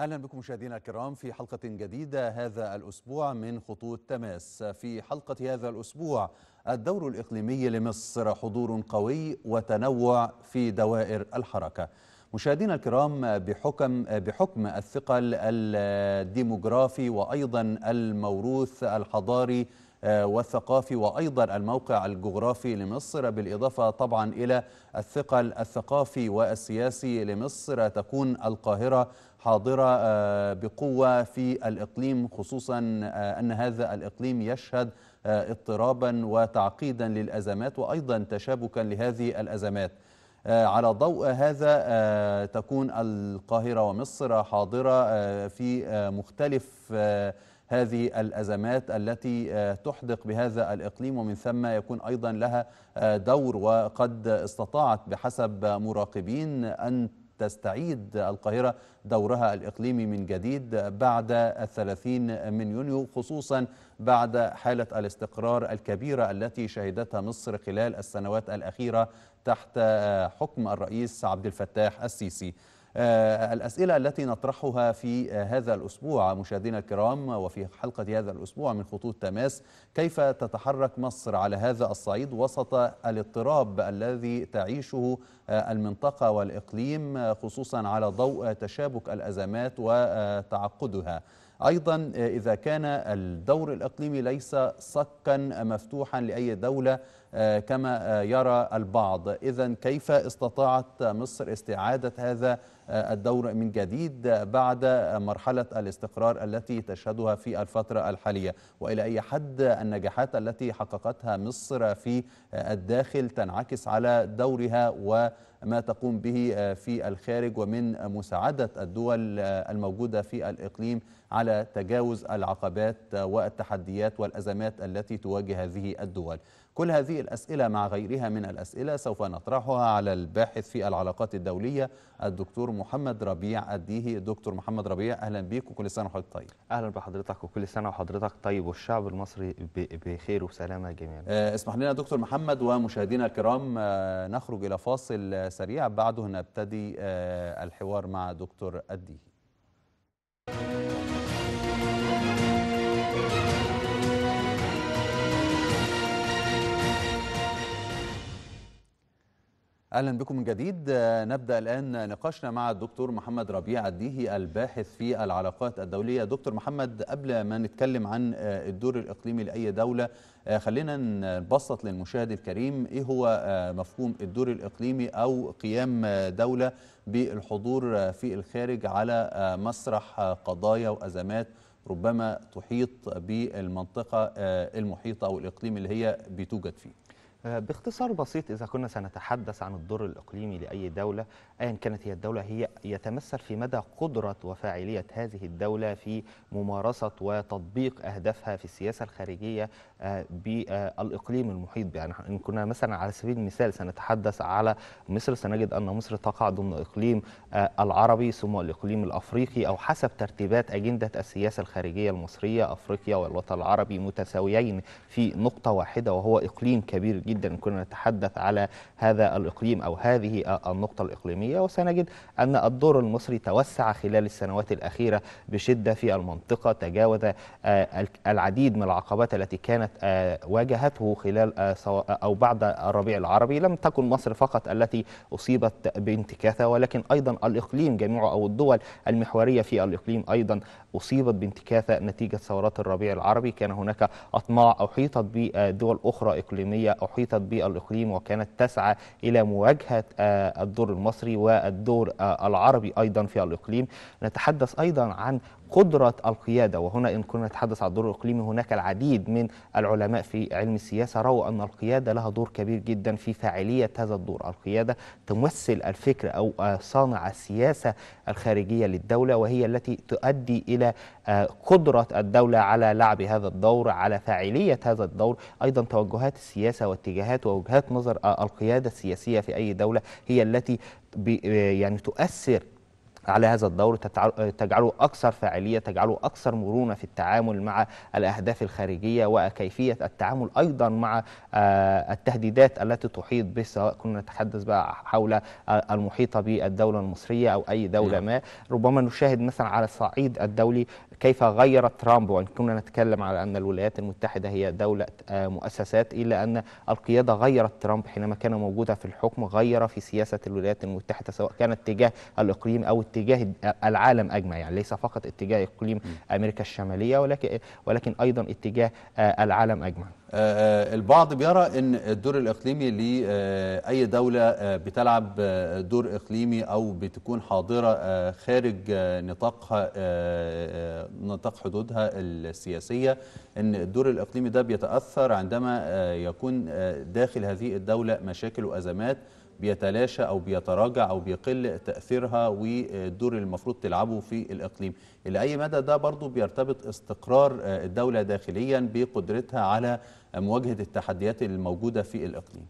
اهلا بكم مشاهدينا الكرام في حلقه جديده هذا الاسبوع من خطوط تماس في حلقه هذا الاسبوع الدور الاقليمي لمصر حضور قوي وتنوع في دوائر الحركه مشاهدينا الكرام بحكم بحكم الثقل الديموغرافي وايضا الموروث الحضاري آه، والثقافي وايضا الموقع الجغرافي لمصر بالاضافه طبعا الى الثقل الثقافي والسياسي لمصر تكون القاهره حاضرة آه، بقوة في الإقليم خصوصا آه، أن هذا الإقليم يشهد آه، اضطرابا وتعقيدا للأزمات وأيضا تشابكا لهذه الأزمات على ضوء هذا تكون القاهرة ومصر حاضرة في مختلف هذه الأزمات التي تحدق بهذا الإقليم ومن ثم يكون أيضا لها دور وقد استطاعت بحسب مراقبين أن تستعيد القاهرة دورها الإقليمي من جديد بعد الثلاثين من يونيو خصوصا بعد حالة الاستقرار الكبيرة التي شهدتها مصر خلال السنوات الأخيرة تحت حكم الرئيس عبد الفتاح السيسي آه، الأسئلة التي نطرحها في هذا الأسبوع مشاهدينا الكرام وفي حلقة هذا الأسبوع من خطوط تماس كيف تتحرك مصر على هذا الصعيد وسط الاضطراب الذي تعيشه آه، المنطقة والإقليم خصوصا على ضوء تشابك الأزمات وتعقدها أيضا آه، إذا كان الدور الإقليمي ليس صكا مفتوحا لأي دولة آه، كما آه، يرى البعض إذا كيف استطاعت مصر استعادة هذا الدور من جديد بعد مرحلة الاستقرار التي تشهدها في الفترة الحالية وإلى أي حد النجاحات التي حققتها مصر في الداخل تنعكس على دورها و ما تقوم به آه، في الخارج ومن مساعدة الدول آه، الموجودة في الإقليم على تجاوز العقبات آه، والتحديات والأزمات التي تواجه هذه الدول كل هذه الأسئلة مع غيرها من الأسئلة سوف نطرحها على الباحث في العلاقات الدولية الدكتور محمد ربيع أديه دكتور محمد ربيع أهلا بيك وكل سنة وحضرتك طيب أهلا بحضرتك وكل سنة وحضرتك طيب والشعب المصري بخير وسلامة جميعا آه، اسمح لنا دكتور محمد ومشاهدينا الكرام آه، نخرج إلى فاصل سريع بعده نبتدي آه، الحوار مع دكتور أديه اهلا بكم من جديد نبدا الان نقاشنا مع الدكتور محمد ربيع الديهي الباحث في العلاقات الدوليه دكتور محمد قبل ما نتكلم عن آه، الدور الاقليمي لاي دوله آه، خلينا نبسط للمشاهد الكريم ايه هو آه، مفهوم الدور الاقليمي او قيام دوله بالحضور في الخارج على مسرح قضايا وازمات ربما تحيط بالمنطقه المحيطه او الاقليم اللي هي بتوجد فيه آه، باختصار بسيط إذا كنا سنتحدث عن الدور الإقليمي لأي دولة أيا كانت هي الدولة هي يتمثل في مدى قدرة وفاعلية هذه الدولة في ممارسة وتطبيق أهدافها في السياسة الخارجية آه، بالإقليم المحيط بها يعني إن كنا مثلا على سبيل المثال سنتحدث على مصر سنجد أن مصر تقع ضمن الإقليم آه، العربي ثم الإقليم الأفريقي أو حسب ترتيبات أجندة السياسة الخارجية المصرية أفريقيا والوطن العربي متساويين في نقطة واحدة وهو إقليم كبير جدا جدا ان كنا نتحدث على هذا الاقليم او هذه النقطه الاقليميه وسنجد ان الدور المصري توسع خلال السنوات الاخيره بشده في المنطقه تجاوز آه، العديد من العقبات التي كانت آه، واجهته خلال آه، او بعد الربيع العربي لم تكن مصر فقط التي اصيبت بانتكاسه ولكن ايضا الاقليم جميعه او الدول المحوريه في الاقليم ايضا اصيبت بانتكاسه نتيجه ثورات الربيع العربي كان هناك اطماع احيطت بدول اخرى اقليميه أحيطت في تطبيق الإقليم وكانت تسعى إلى مواجهة آه، الدور المصري والدور آه، العربي أيضا في الإقليم نتحدث أيضا عن قدرة القيادة وهنا إن كنا نتحدث عن الدور الإقليمي هناك العديد من العلماء في علم السياسة رأوا أن القيادة لها دور كبير جدا في فاعلية هذا الدور القيادة تمثل الفكر أو صانع السياسة الخارجية للدولة وهي التي تؤدي إلى آه، قدرة الدولة على لعب هذا الدور على فاعلية هذا الدور أيضا توجهات السياسة واتجاهات ووجهات نظر آه، القيادة السياسية في أي دولة هي التي آه، يعني تؤثر على هذا الدور تجعله أكثر فاعلية تجعله أكثر مرونة في التعامل مع الأهداف الخارجية وكيفية التعامل أيضا مع آه، التهديدات التي تحيط به سواء كنا نتحدث بقى حول آه، المحيطة بالدولة المصرية أو أي دولة نعم. ما ربما نشاهد مثلا على الصعيد الدولي كيف غير ترامب وان كنا نتكلم على ان الولايات المتحده هي دوله آه، مؤسسات الا ان القياده غيرت ترامب حينما كان موجودا في الحكم غير في سياسه الولايات المتحده سواء كانت اتجاه الاقليم او اتجاه العالم اجمع يعني ليس فقط اتجاه اقليم امريكا الشماليه ولكن ولكن ايضا اتجاه آه، العالم اجمع آه، البعض بيرى ان الدور الاقليمي لاي آه، دوله آه، بتلعب دور اقليمي او بتكون حاضره خارج نطاقها نطاق حدودها السياسيه ان الدور الاقليمي ده بيتاثر عندما يكون داخل هذه الدوله مشاكل وازمات بيتلاشى أو بيتراجع أو بيقل تأثيرها والدور اللي المفروض تلعبه في الإقليم إلى أي مدى ده برضو بيرتبط استقرار الدولة داخليا بقدرتها على مواجهة التحديات الموجودة في الإقليم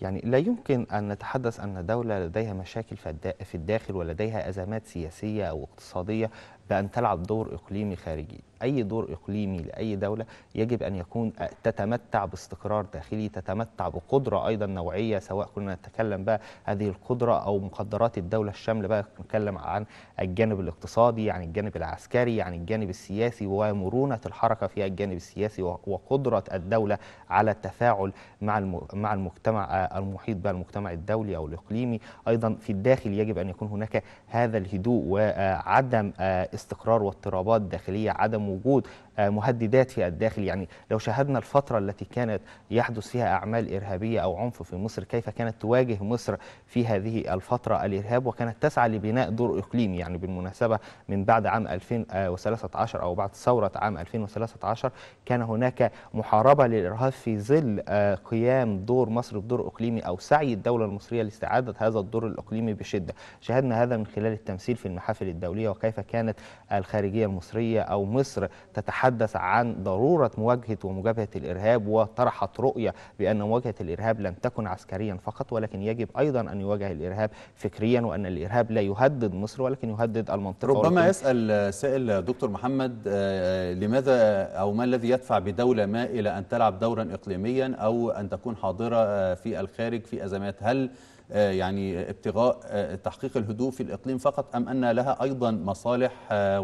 يعني لا يمكن أن نتحدث أن دولة لديها مشاكل في الداخل ولديها أزمات سياسية أو اقتصادية بأن تلعب دور إقليمي خارجي أي دور إقليمي لأي دولة يجب أن يكون تتمتع باستقرار داخلي تتمتع بقدرة أيضا نوعية سواء كنا نتكلم بقى هذه القدرة أو مقدرات الدولة الشاملة بقى نتكلم عن الجانب الاقتصادي عن الجانب العسكري عن الجانب السياسي ومرونة الحركة في الجانب السياسي وقدرة الدولة على التفاعل مع مع المجتمع المحيط بها المجتمع الدولي أو الإقليمي أيضا في الداخل يجب أن يكون هناك هذا الهدوء وعدم استقرار واضطرابات داخليه عدم وجود مهددات في الداخل يعني لو شاهدنا الفترة التي كانت يحدث فيها أعمال إرهابية أو عنف في مصر كيف كانت تواجه مصر في هذه الفترة الإرهاب وكانت تسعى لبناء دور إقليمي يعني بالمناسبة من بعد عام 2013 أو بعد ثورة عام 2013 كان هناك محاربة للإرهاب في ظل آه، قيام دور مصر بدور إقليمي أو سعي الدولة المصرية لاستعادة هذا الدور الإقليمي بشدة شاهدنا هذا من خلال التمثيل في المحافل الدولية وكيف كانت الخارجية المصرية أو مصر تتحدث تحدث عن ضرورة مواجهة ومجابهة الإرهاب وطرحت رؤية بأن مواجهة الإرهاب لم تكن عسكريا فقط ولكن يجب أيضا أن يواجه الإرهاب فكريا وأن الإرهاب لا يهدد مصر ولكن يهدد المنطقة ربما يسأل سائل دكتور محمد آه، لماذا أو ما الذي يدفع بدولة ما إلى أن تلعب دورا إقليميا أو أن تكون حاضرة آه، في الخارج في أزمات هل آه، يعني ابتغاء آه، تحقيق الهدوء في الإقليم فقط أم أن لها أيضا مصالح آه،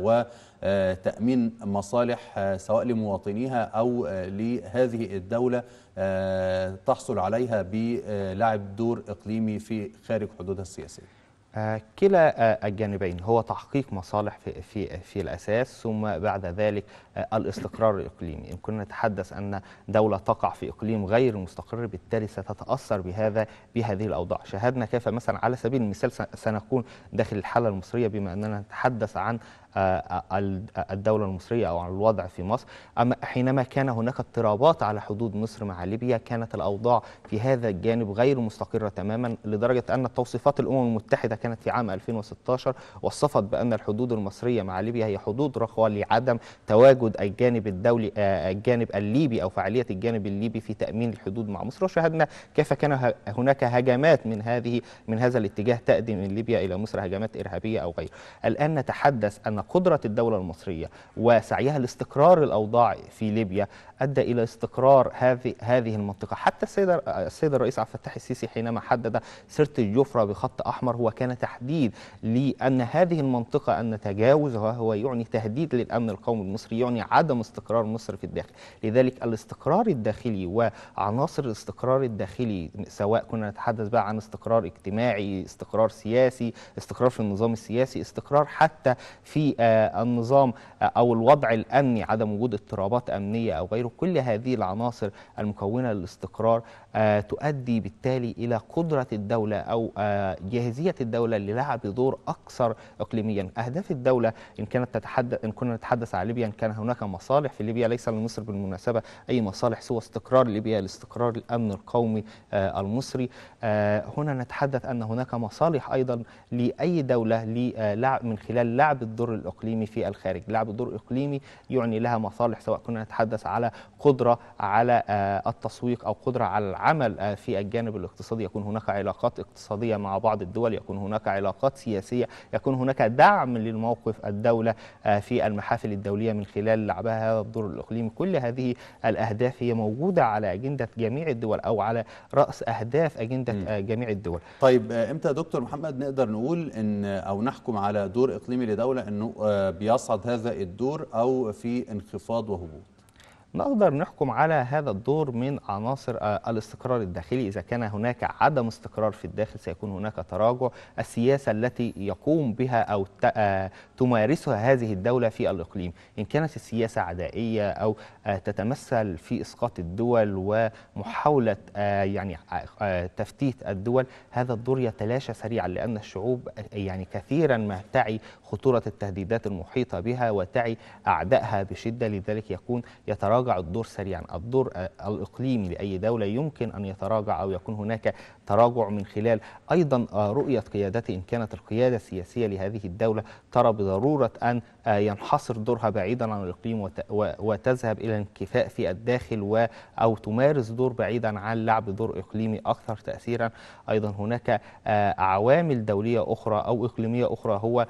وتأمين مصالح سواء لمواطنيها أو لهذه الدولة تحصل عليها بلعب دور إقليمي في خارج حدودها السياسية آه، كلا آه، الجانبين هو تحقيق مصالح في في في الاساس ثم بعد ذلك آه، الاستقرار الاقليمي ان كنا نتحدث ان دوله تقع في اقليم غير مستقر بالتالي ستتاثر بهذا بهذه الاوضاع شاهدنا كيف مثلا على سبيل المثال سنكون داخل الحاله المصريه بما اننا نتحدث عن آه، آه، آه، الدولة المصرية أو عن الوضع في مصر أما حينما كان هناك اضطرابات على حدود مصر مع ليبيا كانت الأوضاع في هذا الجانب غير مستقرة تماما لدرجة أن توصيفات الأمم المتحدة كانت في عام 2016 وصفت بأن الحدود المصرية مع ليبيا هي حدود رخوة لعدم تواجد الجانب الدولي الجانب الليبي أو فعالية الجانب الليبي في تأمين الحدود مع مصر وشاهدنا كيف كان هناك هجمات من هذه من هذا الاتجاه تأدي من ليبيا إلى مصر هجمات إرهابية أو غيره الآن نتحدث أن قدرة الدولة المصرية وسعيها لاستقرار الأوضاع في ليبيا أدى إلى استقرار هذه هذه المنطقة حتى السيد السيد الرئيس عبد الفتاح السيسي حينما حدد سيرة الجفرة بخط أحمر هو كان تحديد لأن هذه المنطقة أن تجاوزها هو يعني تهديد للأمن القومي المصري يعني عدم استقرار مصر في الداخل لذلك الاستقرار الداخلي وعناصر الاستقرار الداخلي سواء كنا نتحدث بقى عن استقرار اجتماعي استقرار سياسي استقرار في النظام السياسي استقرار حتى في النظام أو الوضع الأمني عدم وجود اضطرابات أمنية أو غيره كل هذه العناصر المكونة للاستقرار آه، تؤدي بالتالي إلى قدرة الدولة أو آه، جاهزية الدولة للعب دور أكثر إقليميا أهداف الدولة إن كانت تتحدث إن كنا نتحدث عن ليبيا إن كان هناك مصالح في ليبيا ليس لمصر بالمناسبة أي مصالح سوى استقرار ليبيا لاستقرار الأمن القومي آه، المصري هنا نتحدث أن هناك مصالح أيضا لأي دولة من خلال لعب الدور الإقليمي في الخارج لعب الدور الإقليمي يعني لها مصالح سواء كنا نتحدث على قدرة على التسويق أو قدرة على العمل العمل آه، في الجانب الاقتصادي يكون هناك علاقات اقتصادية مع بعض الدول يكون هناك علاقات سياسية يكون هناك دعم للموقف الدولة آه، في المحافل الدولية من خلال لعبها هذا الدور الإقليمي كل هذه الأهداف هي موجودة على أجندة جميع الدول أو على رأس أهداف أجندة م. آه، جميع الدول طيب إمتى دكتور محمد نقدر نقول إن أو نحكم على دور إقليمي لدولة أنه بيصعد هذا الدور أو في انخفاض وهبوط نقدر نحكم على هذا الدور من عناصر آه، الاستقرار الداخلي إذا كان هناك عدم استقرار في الداخل سيكون هناك تراجع السياسة التي يقوم بها أو آه، تمارسها هذه الدولة في الإقليم إن كانت السياسة عدائية أو آه، تتمثل في إسقاط الدول ومحاولة يعني تفتيت الدول هذا الدور يتلاشى سريعا لأن الشعوب يعني كثيرا ما تعي خطورة التهديدات المحيطة بها وتعي أعدائها بشدة لذلك يكون يتراجع الدور سريعا الدور آه، الإقليمي لأي دولة يمكن أن يتراجع أو يكون هناك تراجع من خلال أيضا آه، رؤية قيادته إن كانت القيادة السياسية لهذه الدولة ترى بضرورة أن آه، ينحصر دورها بعيدا عن الإقليم وتذهب إلى انكفاء في الداخل و أو تمارس دور بعيدا عن لعب دور إقليمي أكثر تأثيرا أيضا هناك عوامل دولية أخرى أو إقليمية أخرى هو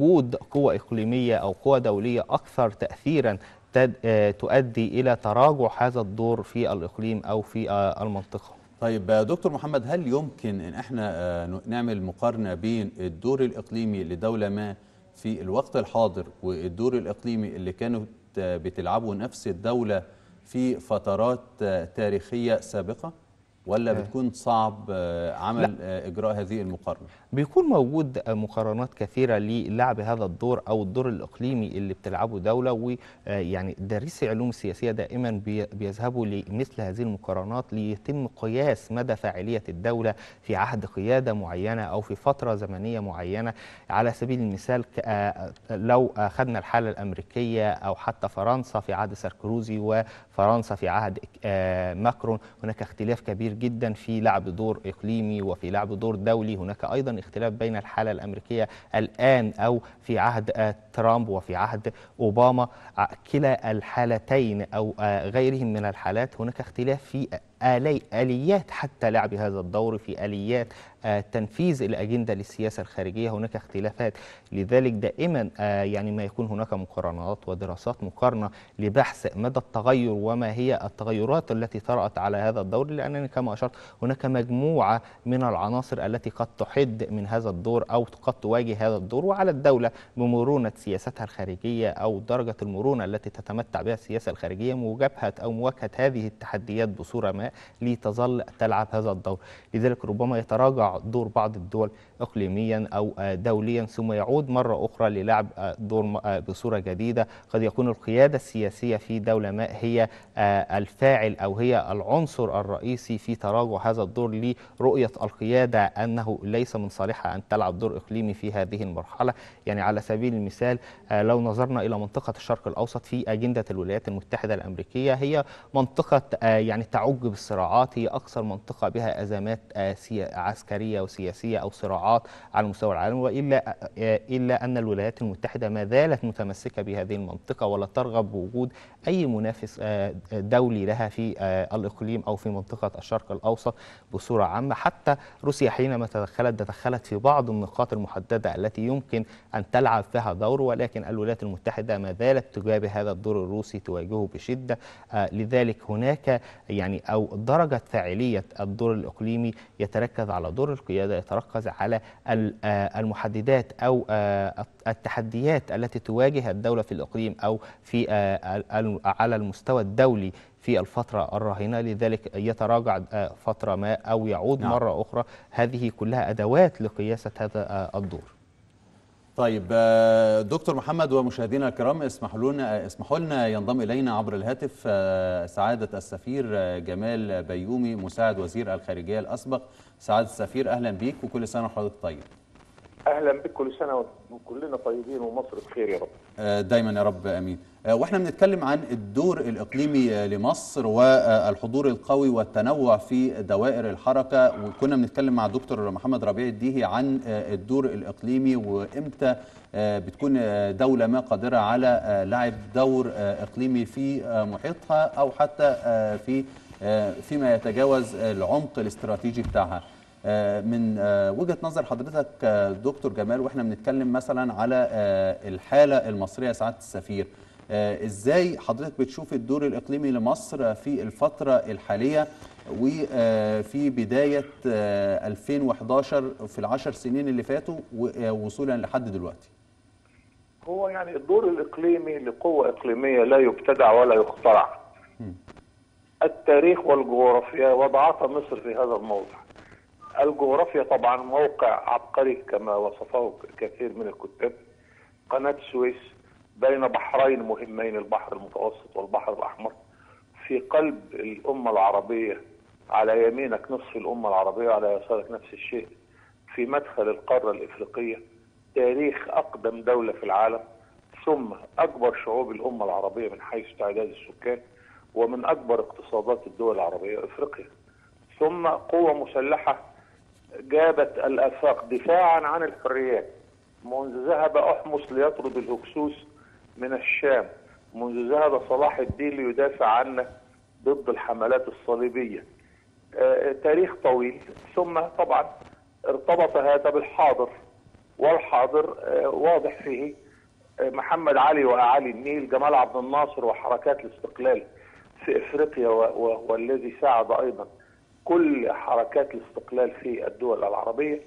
وجود قوى إقليمية أو قوى دولية أكثر تأثيرا آه، تؤدي إلى تراجع هذا الدور في الإقليم أو في آه، المنطقة طيب آه، دكتور محمد هل يمكن ان احنا نعمل مقارنه بين الدور الاقليمي لدوله ما في الوقت الحاضر والدور الاقليمي اللي كانت بتلعبه نفس الدوله في فترات تاريخيه سابقه؟ ولا إيه. بتكون صعب آه، عمل لا. آه، اجراء هذه المقارنه بيكون موجود آه، مقارنات كثيره للعب هذا الدور او الدور الاقليمي اللي بتلعبه دوله ويعني دارسي علوم السياسيه دائما بيذهبوا لمثل هذه المقارنات ليتم قياس مدى فاعليه الدوله في عهد قياده معينه او في فتره زمنيه معينه على سبيل المثال لو اخذنا الحاله الامريكيه او حتى فرنسا في عهد ساركوزي فرنسا في عهد آه، ماكرون هناك اختلاف كبير جدا في لعب دور إقليمي وفي لعب دور دولي هناك أيضا اختلاف بين الحالة الأمريكية الآن أو في عهد آه، ترامب وفي عهد أوباما آه، كلا الحالتين أو غيرهم من الحالات هناك اختلاف في آلي آليات حتى لعب هذا الدور في آليات تنفيذ الأجندة للسياسة الخارجية هناك اختلافات لذلك دائما يعني ما يكون هناك مقارنات ودراسات مقارنة لبحث مدى التغير وما هي التغيرات التي طرأت على هذا الدور لأنني كما أشرت هناك مجموعة من العناصر التي قد تحد من هذا الدور أو قد تواجه هذا الدور وعلى الدولة بمرونة سياستها الخارجية أو درجة المرونة التي تتمتع بها السياسة الخارجية مجابهة أو مواجهة هذه التحديات بصورة ما لتظل تلعب هذا الدور لذلك ربما يتراجع دور بعض الدول إقليميا أو دوليا ثم يعود مرة أخرى للعب دور بصورة جديدة قد يكون القيادة السياسية في دولة ما هي آه، الفاعل أو هي العنصر الرئيسي في تراجع هذا الدور لرؤية القيادة أنه ليس من صالحها أن تلعب دور إقليمي في هذه المرحلة يعني على سبيل المثال آه، لو نظرنا إلى منطقة الشرق الأوسط في أجندة الولايات المتحدة الأمريكية هي منطقة آه، يعني تعج بالصراعات هي أكثر منطقة بها أزمات عسكرية وسياسية أو صراعات على مستوى العالم وإلا إلا أن الولايات المتحدة ما زالت متمسكة بهذه المنطقة ولا ترغب بوجود أي منافس دولي لها في آه، الإقليم أو في منطقة الشرق الأوسط بصورة عامة حتى روسيا حينما تدخلت تدخلت في بعض النقاط المحددة التي يمكن أن تلعب فيها دور ولكن الولايات المتحدة ما زالت تجابه هذا الدور الروسي تواجهه بشدة آه، لذلك هناك يعني أو درجة فاعلية الدور الإقليمي يتركز على دور القيادة يتركز على آه، المحددات أو التحديات التي تواجه الدولة في الإقليم أو في على المستوى الدولي في الفترة الراهنة لذلك يتراجع آه، فترة ما أو يعود نعم. مرة أخرى هذه كلها أدوات لقياسة هذا آه، الدور طيب آه، دكتور محمد ومشاهدينا الكرام اسمحوا لنا اسمحوا لنا ينضم الينا عبر الهاتف سعاده السفير جمال بيومي مساعد وزير الخارجيه الاسبق سعاده السفير اهلا بيك وكل سنه وحضرتك طيب اهلا بك كل سنه وكلنا طيبين ومصر بخير يا رب آه، دايما يا رب امين آه، واحنا بنتكلم عن الدور الاقليمي لمصر والحضور القوي والتنوع في دوائر الحركه وكنا بنتكلم مع دكتور محمد ربيع الديهي عن آه، الدور الاقليمي وامتى بتكون دوله ما قادره على لعب دور اقليمي في محيطها او حتى في فيما يتجاوز العمق الاستراتيجي بتاعها آه، من آه، وجهه نظر حضرتك آه، دكتور جمال واحنا بنتكلم مثلا على الحاله المصريه سعاده السفير ازاي حضرتك بتشوف الدور الاقليمي لمصر في الفتره الحاليه وفي بدايه 2011 في العشر سنين اللي فاتوا وصولا لحد دلوقتي هو يعني الدور الاقليمي لقوه اقليميه لا يبتدع ولا يخترع التاريخ والجغرافيا وضعت مصر في هذا الموضع الجغرافيا طبعا موقع عبقري كما وصفه كثير من الكتاب قناة السويس بين بحرين مهمين البحر المتوسط والبحر الأحمر في قلب الأمة العربية على يمينك نصف الأمة العربية على يسارك نفس الشيء في مدخل القارة الإفريقية تاريخ أقدم دولة في العالم ثم أكبر شعوب الأمة العربية من حيث تعداد السكان ومن أكبر اقتصادات الدول العربية إفريقيا ثم قوة مسلحة جابت الآفاق دفاعا عن الحريات منذ ذهب احمص ليطرد الهكسوس من الشام منذ ذهب صلاح الدين ليدافع عنه ضد الحملات الصليبية آه، تاريخ طويل ثم طبعا ارتبط هذا بالحاضر والحاضر آه، واضح فيه آه، محمد علي وعلي النيل جمال عبد الناصر وحركات الاستقلال في إفريقيا والذي ساعد أيضا كل حركات الاستقلال في الدول العربية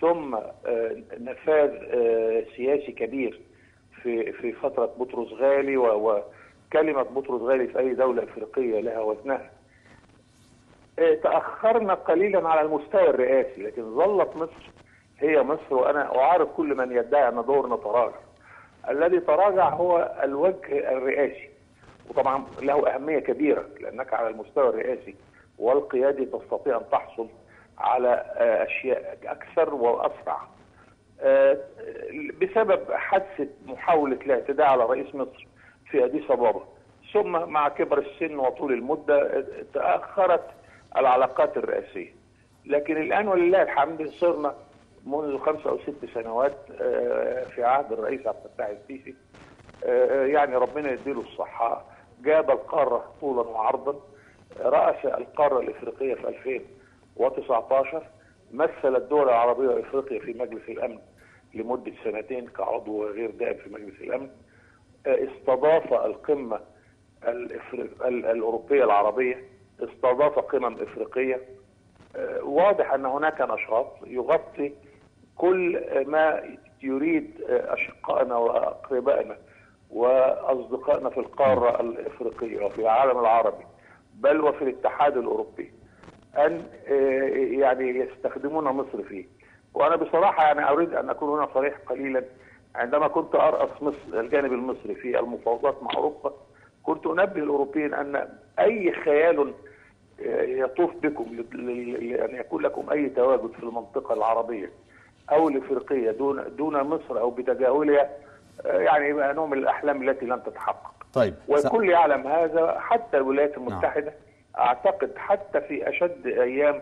ثم آه، نفاذ آه، سياسي كبير في في فترة بطرس غالي وكلمة بطرس غالي في أي دولة إفريقية لها وزنها آه، تأخرنا قليلا على المستوى الرئاسي لكن ظلت مصر هي مصر وأنا أعارض كل من يدعي أن دورنا تراجع الذي تراجع هو الوجه الرئاسي وطبعا له أهمية كبيرة لأنك على المستوى الرئاسي والقيادي تستطيع ان تحصل على آه، اشياء اكثر واسرع. آه، بسبب حادثه محاوله الاعتداء على رئيس مصر في اديس ابابا ثم مع كبر السن وطول المده آه، تاخرت العلاقات الرئاسيه. لكن الان ولله الحمد صرنا منذ خمس او ست سنوات في عهد الرئيس عبد الفتاح السيسي يعني ربنا يديله الصحه جاب القاره طولا وعرضا رأس القارة الإفريقية في 2019 مثل الدول العربية وإفريقيا في مجلس الأمن لمدة سنتين كعضو غير دائم في مجلس الأمن آه، استضاف القمة الأوروبية العربية استضاف قمم إفريقية آه، واضح أن هناك نشاط يغطي كل ما يريد آه، أشقائنا وأقربائنا وأصدقائنا في القارة الإفريقية وفي العالم العربي بل وفي الاتحاد الاوروبي ان آه، يعني يستخدمون مصر فيه وانا بصراحه يعني اريد ان اكون هنا صريح قليلا عندما كنت ارأس مصر الجانب المصري في المفاوضات مع اوروبا كنت انبه الاوروبيين ان اي خيال آه، يطوف بكم لان يكون لكم اي تواجد في المنطقه العربيه او الافريقيه دون دون مصر او بتجاهلها آه، يعني نوع من الاحلام التي لن تتحقق. طيب والكل يعلم هذا حتى الولايات نعم. المتحده نعم. اعتقد حتى في اشد ايام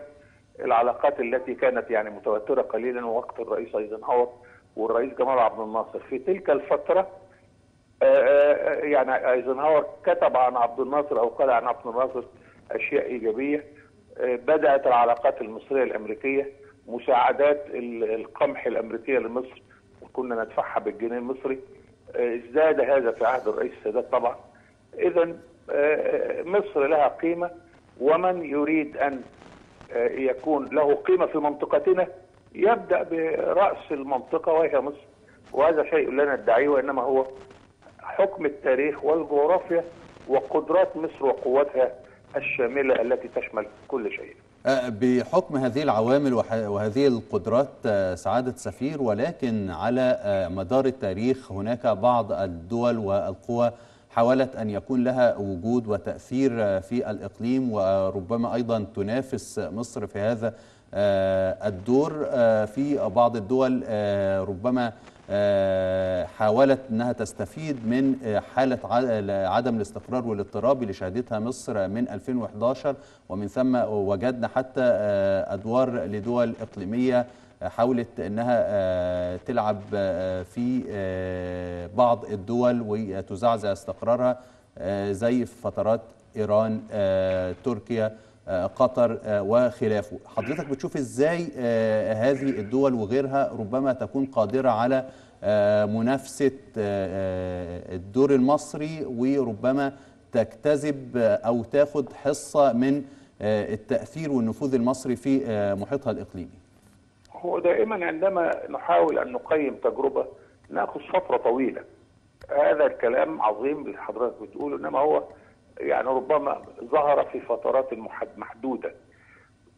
العلاقات التي كانت يعني متوتره قليلا وقت الرئيس ايزنهاور والرئيس جمال عبد الناصر في تلك الفتره آه، آه، يعني ايزنهاور كتب عن عبد الناصر او قال عن عبد الناصر اشياء ايجابيه آه، بدات العلاقات المصريه الامريكيه مساعدات القمح الامريكيه لمصر كنا ندفعها بالجنيه المصري ازداد هذا في عهد الرئيس السادات طبعا اذا آه، آه، مصر لها قيمه ومن يريد ان آه، يكون له قيمه في منطقتنا يبدا براس المنطقه وهي مصر وهذا شيء لا ندعيه وانما هو حكم التاريخ والجغرافيا وقدرات مصر وقوتها الشامله التي تشمل كل شيء. بحكم هذه العوامل وهذه القدرات آه، سعادة سفير ولكن على آه، مدار التاريخ هناك بعض الدول والقوى حاولت أن يكون لها وجود وتأثير آه، في الإقليم وربما أيضا تنافس مصر في هذا الدور في بعض الدول ربما آه، حاولت أنها تستفيد من آه، حالة عدم الاستقرار والاضطراب اللي شهدتها مصر من 2011 ومن ثم وجدنا حتى آه، أدوار لدول إقليمية حاولت أنها تلعب في بعض الدول وتزعزع استقرارها زي في فترات إيران تركيا قطر آه، وخلافه حضرتك بتشوف ازاي آه، هذه الدول وغيرها ربما تكون قادرة على آه، منافسة الدور المصري وربما تجتذب أو تاخد حصة من التأثير والنفوذ المصري في محيطها الإقليمي هو دائما عندما نحاول أن نقيم تجربة ناخذ فترة طويلة هذا الكلام عظيم اللي حضرتك بتقوله إنما هو يعني ربما ظهر في فترات محدودة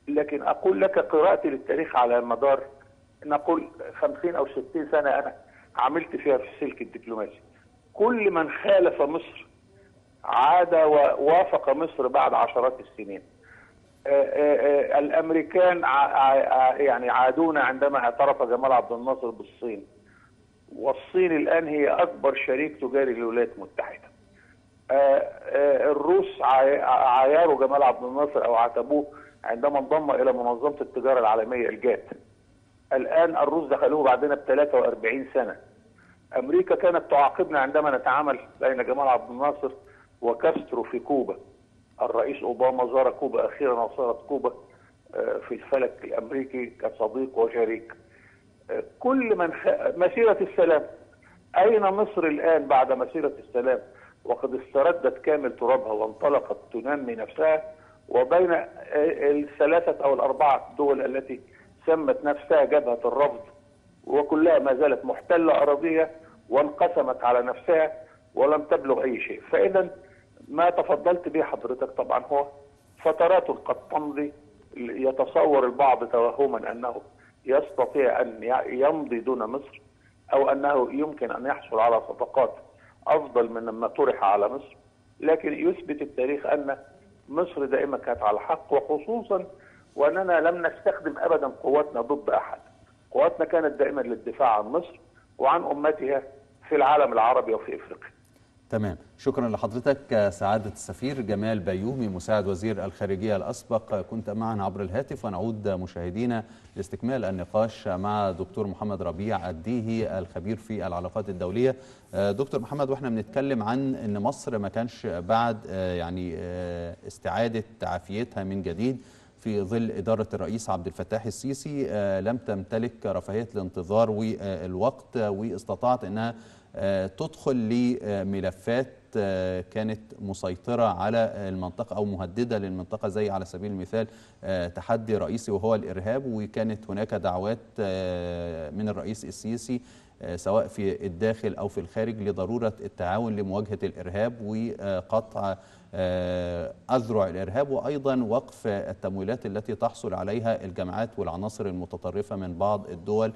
لكن أقول لك قراءتي للتاريخ على مدار نقول خمسين أو ستين سنة أنا عملت فيها في السلك الدبلوماسي كل من خالف مصر عاد ووافق مصر بعد عشرات السنين آه، آه، آه، الامريكان يعني عادونا عندما اعترف جمال عبد الناصر بالصين والصين الان هي اكبر شريك تجاري للولايات المتحده آه، آه، الروس عايروا جمال عبد الناصر او عاتبوه عندما انضم الى منظمه التجاره العالميه الجات. الان الروس دخلوه بعدنا ب 43 سنه. امريكا كانت تعاقبنا عندما نتعامل بين جمال عبد الناصر وكاسترو في كوبا. الرئيس اوباما زار كوبا اخيرا وصارت كوبا آه، في الفلك الامريكي كصديق وشريك. كل من مسيره السلام اين مصر الان بعد مسيره السلام؟ وقد استردت كامل ترابها وانطلقت تنمي نفسها وبين الثلاثة أو الأربعة دول التي سمت نفسها جبهة الرفض وكلها ما زالت محتلة أراضيها وانقسمت على نفسها ولم تبلغ أي شيء فإذا ما تفضلت به حضرتك طبعا هو فترات قد تمضي يتصور البعض توهما أنه يستطيع أن يمضي دون مصر أو أنه يمكن أن يحصل على صفقات افضل من لما طرح على مصر لكن يثبت التاريخ ان مصر دائما كانت على حق وخصوصا واننا لم نستخدم ابدا قواتنا ضد احد قواتنا كانت دائما للدفاع عن مصر وعن امتها في العالم العربي وفي افريقيا تمام شكرا لحضرتك سعادة السفير جمال بيومي مساعد وزير الخارجية الأسبق كنت معنا عبر الهاتف ونعود مشاهدينا لاستكمال النقاش مع دكتور محمد ربيع الديهي الخبير في العلاقات الدولية دكتور محمد واحنا بنتكلم عن أن مصر ما كانش بعد يعني استعادة تعافيتها من جديد في ظل إدارة الرئيس عبد الفتاح السيسي لم تمتلك رفاهية الانتظار والوقت واستطاعت أنها آه، تدخل لملفات آه، كانت مسيطرة على المنطقة أو مهددة للمنطقة زي على سبيل المثال آه، تحدي رئيسي وهو الإرهاب وكانت هناك دعوات من الرئيس السيسي سواء في الداخل أو في الخارج لضرورة التعاون لمواجهة الإرهاب وقطع أذرع الإرهاب وأيضا وقف التمويلات التي تحصل عليها الجماعات والعناصر المتطرفة من بعض الدول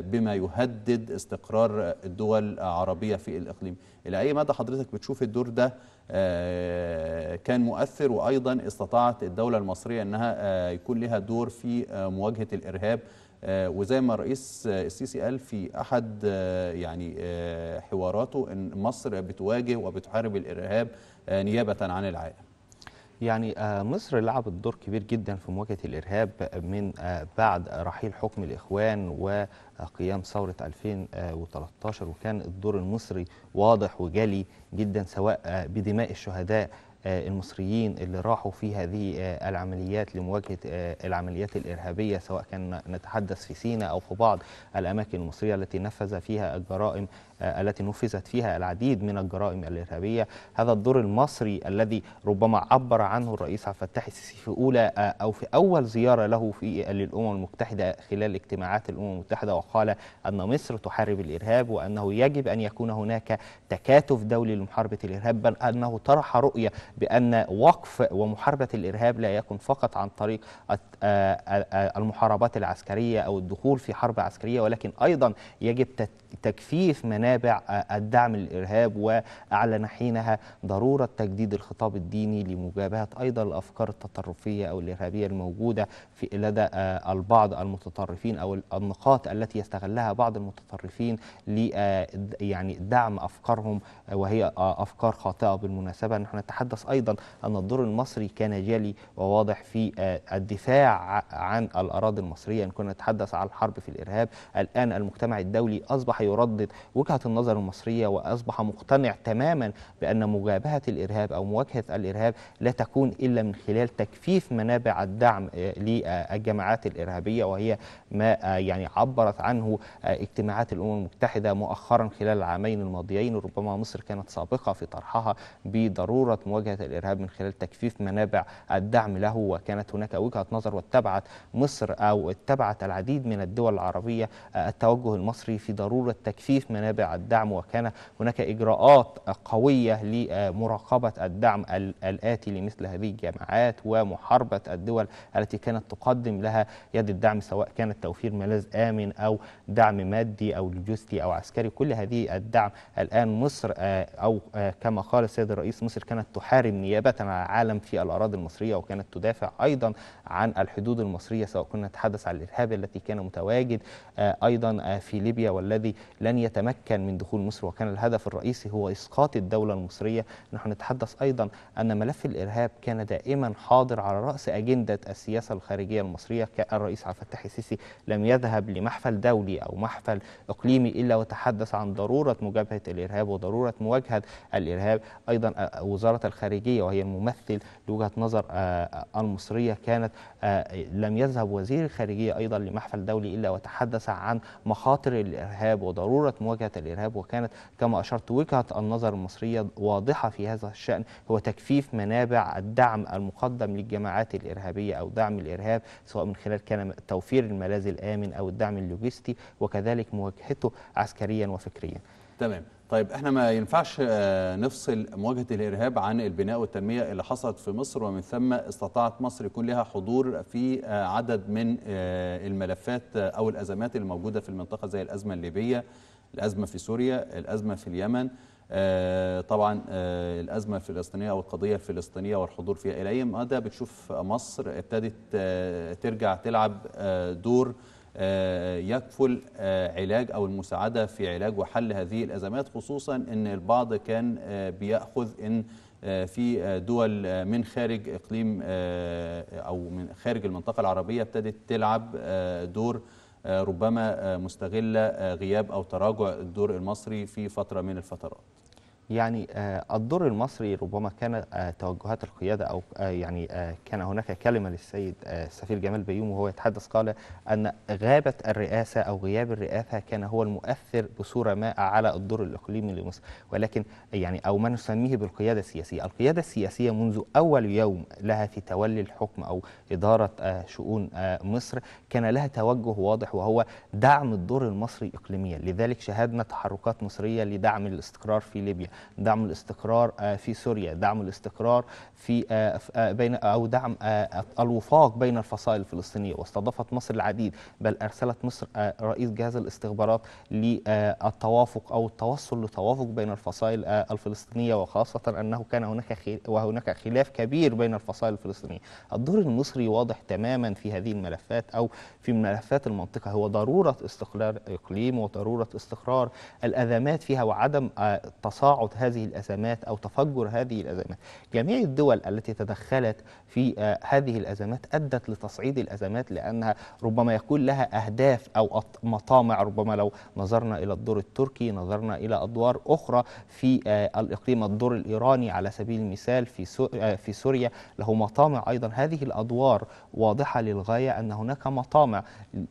بما يهدد استقرار الدول العربية في الإقليم إلى أي مدى حضرتك بتشوف الدور ده آه، كان مؤثر وأيضا استطاعت الدولة المصرية أنها آه، يكون لها دور في آه، مواجهة الإرهاب وزي ما الرئيس السيسي قال في أحد يعني حواراته أن مصر بتواجه وبتحارب الإرهاب نيابة عن العالم يعني آه، مصر لعبت دور كبير جدا في مواجهه الارهاب من آه، بعد رحيل حكم الاخوان وقيام ثوره 2013 وكان الدور المصري واضح وجلي جدا سواء آه، بدماء الشهداء المصريين اللي راحوا في هذه العمليات لمواجهه العمليات الارهابيه سواء كان نتحدث في سيناء او في بعض الاماكن المصريه التي نفذ فيها الجرائم آه، التي نفذت فيها العديد من الجرائم الإرهابية هذا الدور المصري الذي ربما عبر عنه الرئيس عبد الفتاح السيسي في أولى آه، أو في أول زيارة له في للأمم المتحدة خلال اجتماعات الأمم المتحدة وقال أن مصر تحارب الإرهاب وأنه يجب أن يكون هناك تكاتف دولي لمحاربة الإرهاب بل أنه طرح رؤية بأن وقف ومحاربة الإرهاب لا يكن فقط عن طريق آه، المحاربات العسكرية أو الدخول في حرب عسكرية ولكن أيضا يجب تجفيف منابع الدعم للإرهاب وأعلن حينها ضرورة تجديد الخطاب الديني لمجابهة أيضا الأفكار التطرفية أو الإرهابية الموجودة في لدى آه، البعض المتطرفين أو النقاط التي يستغلها بعض المتطرفين ل آه، يعني دعم أفكارهم آه، وهي أفكار خاطئة بالمناسبة نحن نتحدث أيضا أن الدور المصري كان جلي وواضح في الدفاع عن الأراضي المصرية إن كنا نتحدث عن الحرب في الإرهاب الآن المجتمع الدولي أصبح يردد وجهة النظر المصرية وأصبح مقتنع تماما بأن مجابهة الإرهاب أو مواجهة الإرهاب لا تكون إلا من خلال تكفيف منابع الدعم آه، للجماعات الإرهابية وهي ما آه، يعني عبرت عنه آه، اجتماعات الأمم المتحدة مؤخرا خلال العامين الماضيين ربما مصر كانت سابقة في طرحها بضرورة مواجهة الإرهاب من خلال تكفيف منابع الدعم له وكانت هناك وجهة نظر واتبعت مصر أو اتبعت العديد من الدول العربية التوجه المصري في ضرورة ضروره تكثيف منابع الدعم وكان هناك اجراءات قويه لمراقبه الدعم الاتي لمثل هذه الجامعات ومحاربه الدول التي كانت تقدم لها يد الدعم سواء كانت توفير ملاذ امن او دعم مادي او لوجستي او عسكري كل هذه الدعم الان مصر آه، او آه، كما قال السيد الرئيس مصر كانت تحارب نيابه عن العالم في الاراضي المصريه وكانت تدافع ايضا عن الحدود المصريه سواء كنا نتحدث عن الارهاب التي كان متواجد آه، ايضا في ليبيا والذي لن يتمكن من دخول مصر وكان الهدف الرئيسي هو إسقاط الدولة المصرية نحن نتحدث أيضا أن ملف الإرهاب كان دائما حاضر على رأس أجندة السياسة الخارجية المصرية الرئيس عبد الفتاح السيسي لم يذهب لمحفل دولي أو محفل إقليمي إلا وتحدث عن ضرورة مجابهة الإرهاب وضرورة مواجهة الإرهاب أيضا آه، وزارة الخارجية وهي الممثل لوجهة نظر آه، آه، المصرية كانت لم يذهب وزير الخارجية أيضا لمحفل دولي إلا وتحدث عن مخاطر الإرهاب وضروره مواجهه الارهاب وكانت كما اشرت وجهه النظر المصريه واضحه في هذا الشان هو تكفيف منابع الدعم المقدم للجماعات الارهابيه او دعم الارهاب سواء من خلال كان توفير الملاذ الامن او الدعم اللوجستي وكذلك مواجهته عسكريا وفكريا. تمام. طيب احنا ما ينفعش آه، نفصل مواجهة الإرهاب عن البناء والتنمية اللي حصلت في مصر ومن ثم استطاعت مصر يكون لها حضور في آه، عدد من آه، الملفات أو الأزمات الموجودة في المنطقة زي الأزمة الليبية الأزمة في سوريا الأزمة في اليمن طبعا الأزمة الفلسطينية أو القضية الفلسطينية والحضور فيها إلى أي مدى بتشوف مصر ابتدت ترجع تلعب دور آه، يكفل آه، علاج أو المساعدة في علاج وحل هذه الأزمات خصوصا أن البعض كان آه، بيأخذ أن في دول من خارج إقليم أو من خارج المنطقة العربية ابتدت تلعب دور ربما مستغلة غياب أو تراجع الدور المصري في فترة من الفترات يعني آه، الدور المصري ربما كان آه، توجهات القيادة أو آه، يعني كان هناك كلمة للسيد السفير جمال بيوم وهو يتحدث قال أن غابة الرئاسة أو غياب الرئاسة كان هو المؤثر بصورة ما على الدور الإقليمي لمصر ولكن يعني أو ما نسميه بالقيادة السياسية القيادة السياسية منذ أول يوم لها في تولي الحكم أو إدارة شؤون مصر كان لها توجه واضح وهو دعم الدور المصري إقليميا لذلك شاهدنا تحركات مصرية لدعم الاستقرار في ليبيا دعم الاستقرار آه، في سوريا دعم الاستقرار في آه، آه، بين او دعم الوفاق بين الفصائل الفلسطينيه واستضافت مصر العديد بل ارسلت مصر رئيس جهاز الاستخبارات للتوافق او التوصل لتوافق بين الفصائل الفلسطينيه وخاصه انه كان هناك وهناك خلاف كبير بين الفصائل الفلسطينيه الدور المصري واضح تماما في هذه الملفات او في ملفات المنطقه هو ضروره استقرار اقليم وضروره استقرار الازمات فيها وعدم تصاعد تصاعد هذه الأزمات أو تفجر هذه الأزمات جميع الدول التي تدخلت في آه، هذه الأزمات أدت لتصعيد الأزمات لأنها ربما يكون لها أهداف أو مطامع ربما لو نظرنا إلى الدور التركي نظرنا إلى أدوار أخرى في آه، الإقليم الدور الإيراني على سبيل المثال في آه، في سوريا له مطامع أيضا هذه الأدوار واضحة للغاية أن هناك مطامع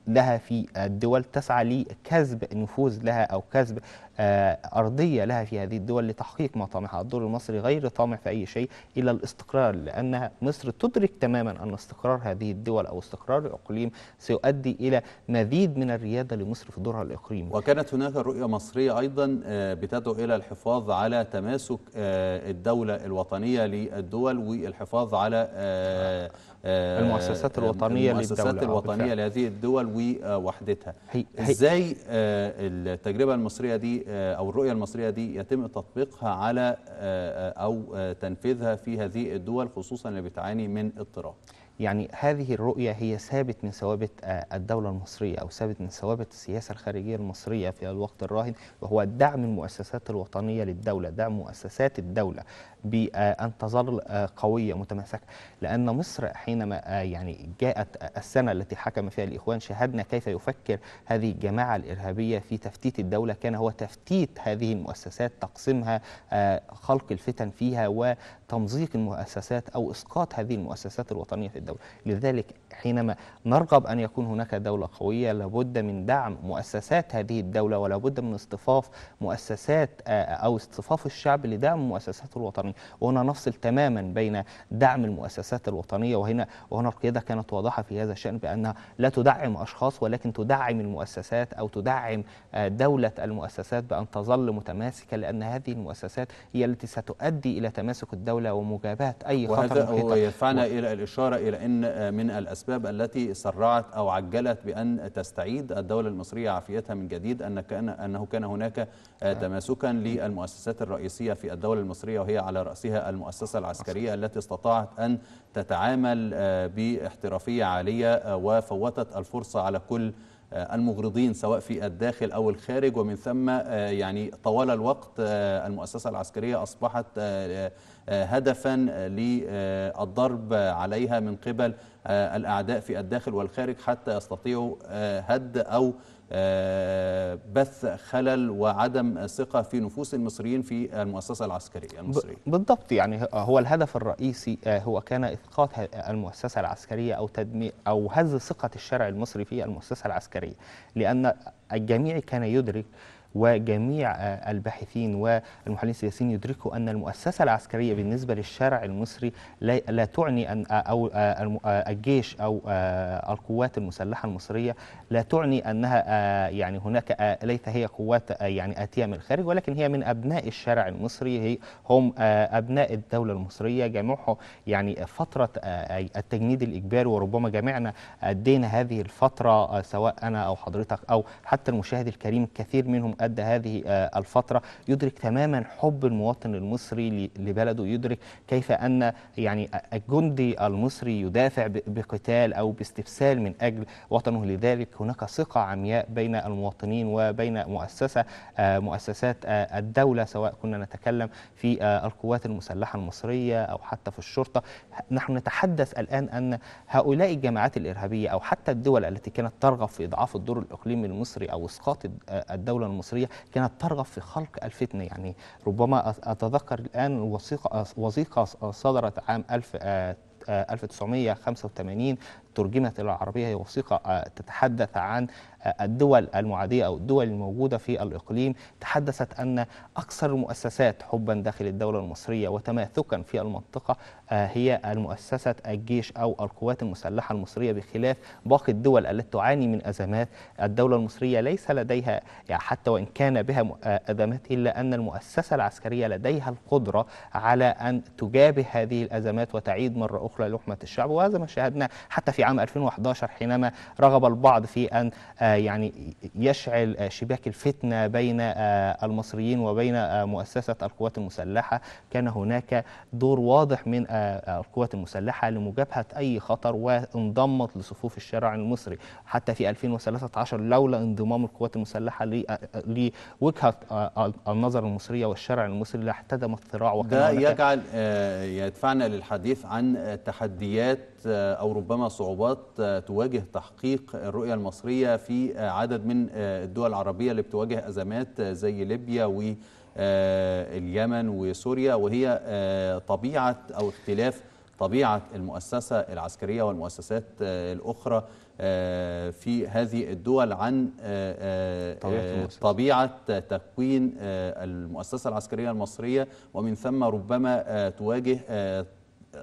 لها في الدول تسعى لكسب نفوذ لها أو كسب آه، أرضية لها في هذه الدول لتحقيق ما طمحها الدور المصري غير طامع في أي شيء إلا الاستقرار لأن مصر تدرك تماما أن استقرار هذه الدول أو استقرار الإقليم سيؤدي إلى مزيد من الريادة لمصر في دورها الإقليمي وكانت هناك رؤية مصرية أيضا آه، بتدعو إلى الحفاظ على تماسك آه، الدولة الوطنية للدول والحفاظ على آه، المؤسسات آه، الوطنية المؤسسات الوطنية لهذه الدول ووحدتها ازاي آه، التجربة المصرية دي او الرؤية المصرية دي يتم تطبيقها على او تنفيذها في هذه الدول خصوصا اللي بتعاني من اضطراب يعني هذه الرؤية هي ثابت من ثوابت آه، الدولة المصرية أو ثابت من ثوابت السياسة الخارجية المصرية في الوقت الراهن وهو دعم المؤسسات الوطنية للدولة دعم مؤسسات الدولة بأن تظل آه، قوية متماسكه، لأن مصر حينما آه، يعني جاءت السنة التي حكم فيها الإخوان شاهدنا كيف يفكر هذه الجماعة الإرهابية في تفتيت الدولة كان هو تفتيت هذه المؤسسات تقسيمها خلق الفتن فيها و تمزيق المؤسسات أو إسقاط هذه المؤسسات الوطنية في الدولة لذلك حينما نرغب أن يكون هناك دولة قوية لابد من دعم مؤسسات هذه الدولة ولابد من اصطفاف مؤسسات آه، أو اصطفاف الشعب لدعم المؤسسات الوطنية وهنا نفصل تماما بين دعم المؤسسات الوطنية وهنا وهنا القيادة كانت واضحة في هذا الشأن بأنها لا تدعم أشخاص ولكن تدعم المؤسسات أو تدعم آه، دولة المؤسسات بأن تظل متماسكة لأن هذه المؤسسات هي التي ستؤدي إلى تماسك الدولة الدولة ومكافحة أي خطر وهذا هو يدفعنا و... إلى الإشارة إلى أن من الأسباب التي سرعت أو عجلت بأن تستعيد الدولة المصرية عافيتها من جديد أن كان أنه كان هناك تماسكا للمؤسسات الرئيسية في الدولة المصرية وهي على رأسها المؤسسة العسكرية التي استطاعت أن تتعامل آه، باحترافية عالية آه، وفوتت الفرصة على كل آه، المغرضين سواء في الداخل أو الخارج ومن ثم آه، يعني طوال الوقت آه، المؤسسة العسكرية أصبحت هدفا للضرب عليها من قبل الأعداء في الداخل والخارج حتى يستطيعوا هد أو آه، بث خلل وعدم ثقة في نفوس المصريين في المؤسسة العسكرية المصرية بالضبط يعني هو الهدف الرئيسي آه، هو كان إسقاط المؤسسة العسكرية أو تدمير أو هز ثقة الشرع المصري في المؤسسة العسكرية لأن الجميع كان يدرك وجميع آه، الباحثين والمحللين السياسيين يدركوا أن المؤسسة العسكرية بالنسبة للشارع المصري لا تعني أن آه، أو آه، الجيش أو القوات المسلحة المصرية لا تعني أنها يعني هناك ليس هي قوات يعني آتية من الخارج ولكن هي من أبناء الشارع المصري هم أبناء الدولة المصرية جميعهم يعني فترة التجنيد الإجباري وربما جميعنا أدينا هذه الفترة سواء أنا أو حضرتك أو حتى المشاهد الكريم كثير منهم قد هذه آه، الفترة يدرك تماما حب المواطن المصري لبلده يدرك كيف أن يعني آه، الجندي المصري يدافع بقتال أو باستفسال من أجل وطنه لذلك هناك ثقة عمياء بين المواطنين وبين مؤسسة آه، مؤسسات الدولة سواء كنا نتكلم في القوات المسلحة المصرية أو حتى في الشرطة نحن نتحدث الآن أن هؤلاء الجماعات الإرهابية أو حتى الدول التي كانت ترغب في إضعاف الدور الإقليمي المصري أو إسقاط الدولة المصرية المصريه كانت ترغب في خلق الفتنه يعني ربما اتذكر الان وثيقه وثيقه صدرت عام 1985 ترجمت إلى العربية هي وثيقة آه، تتحدث عن آه، الدول المعادية أو الدول الموجودة في الإقليم تحدثت أن أكثر المؤسسات حبا داخل الدولة المصرية وتماثكا في المنطقة آه، هي المؤسسة الجيش أو القوات المسلحة المصرية بخلاف باقي الدول التي تعاني من أزمات الدولة المصرية ليس لديها يعني حتى وإن كان بها أزمات إلا أن المؤسسة العسكرية لديها القدرة على أن تجابه هذه الأزمات وتعيد مرة أخرى لحمة الشعب وهذا ما شاهدنا حتى في عام 2011 حينما رغب البعض في أن آه، يعني يشعل آه، شباك الفتنة بين آه، المصريين وبين مؤسسة القوات المسلحة كان هناك دور واضح من القوات المسلحة لمجابهة أي خطر وانضمت لصفوف الشارع المصري حتى في 2013 لولا انضمام القوات المسلحة لوجهة النظر المصرية والشارع المصري لاحتدمت الصراع ده يجعل يدفعنا للحديث عن تحديات آه، أو ربما صعوبات آه، تواجه تحقيق الرؤية المصرية في آه، عدد من الدول العربية اللي بتواجه أزمات زي ليبيا واليمن وسوريا وهي طبيعة أو اختلاف طبيعة المؤسسة العسكرية والمؤسسات الأخرى في هذه الدول عن طبيعة, طبيعة تكوين المؤسسة العسكرية المصرية ومن ثم ربما تواجه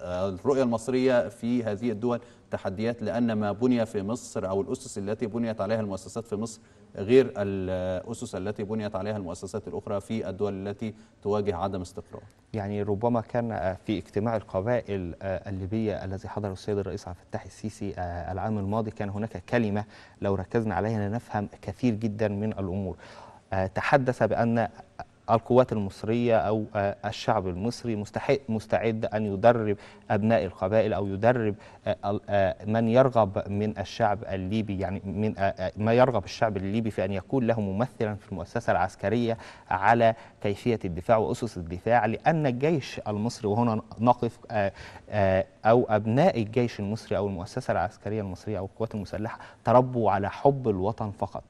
الرؤية المصرية في هذه الدول تحديات لأن ما بني في مصر أو الأسس التي بنيت عليها المؤسسات في مصر غير الأسس التي بنيت عليها المؤسسات الأخرى في الدول التي تواجه عدم استقرار يعني ربما كان في اجتماع القبائل الليبية الذي حضره السيد الرئيس عبد الفتاح السيسي العام الماضي كان هناك كلمة لو ركزنا عليها لنفهم كثير جدا من الأمور تحدث بأن القوات المصرية أو آه، الشعب المصري مستحق مستعد أن يدرب أبناء القبائل أو يدرب آه، آه، من يرغب من الشعب الليبي يعني من ما يرغب الشعب الليبي في أن يكون له ممثلا في المؤسسة العسكرية على كيفية الدفاع وأسس الدفاع لأن الجيش المصري وهنا نقف أو أبناء الجيش المصري أو المؤسسة العسكرية المصرية أو القوات المسلحة تربوا على حب الوطن فقط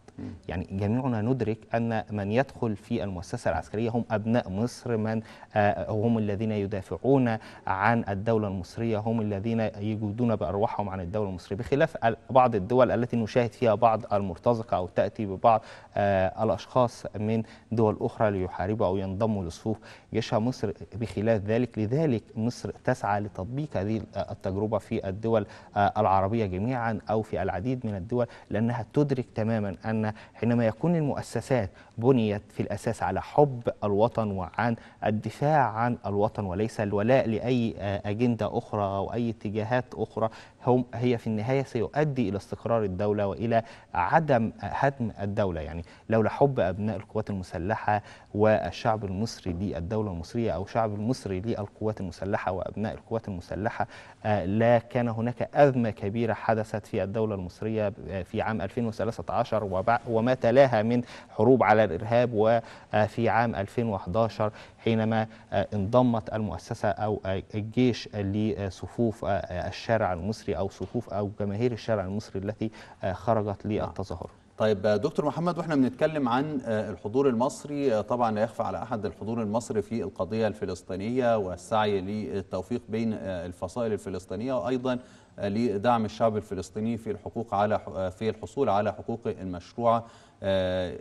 يعني جميعنا ندرك أن من يدخل في المؤسسة العسكرية هم أبناء مصر من آه، هم الذين يدافعون عن الدولة المصرية هم الذين يجودون بأرواحهم عن الدولة المصرية بخلاف بعض الدول التي نشاهد فيها بعض المرتزقة أو تأتي ببعض آه، الأشخاص من دول أخرى ليحاربوا أو ينضموا لصفوف جيشها مصر بخلاف ذلك لذلك مصر تسعى لتطبيق هذه آه، التجربة في الدول العربية جميعا أو في العديد من الدول لأنها تدرك تماما أن أن حينما يكون المؤسسات بنيت في الأساس على حب الوطن وعن الدفاع عن الوطن وليس الولاء لأي أجندة أخرى أو أي اتجاهات أخرى هم هي في النهاية سيؤدي إلى استقرار الدولة وإلى عدم هدم الدولة يعني لولا حب أبناء القوات المسلحة والشعب المصري للدولة المصرية أو الشعب المصري للقوات المسلحة وأبناء القوات المسلحة آه، لا كان هناك أزمة كبيرة حدثت في الدولة المصرية آه، في عام 2013 وما تلاها من حروب على الإرهاب وفي آه، عام 2011 حينما آه، انضمت المؤسسة أو آه، الجيش لصفوف آه، الشارع المصري أو صفوف أو جماهير الشارع المصري التي خرجت للتظاهر نعم. طيب دكتور محمد واحنا بنتكلم عن الحضور المصري طبعا لا يخفى على احد الحضور المصري في القضيه الفلسطينيه والسعي للتوفيق بين الفصائل الفلسطينيه وايضا لدعم الشعب الفلسطيني في الحقوق على في الحصول على حقوقه المشروعه آه،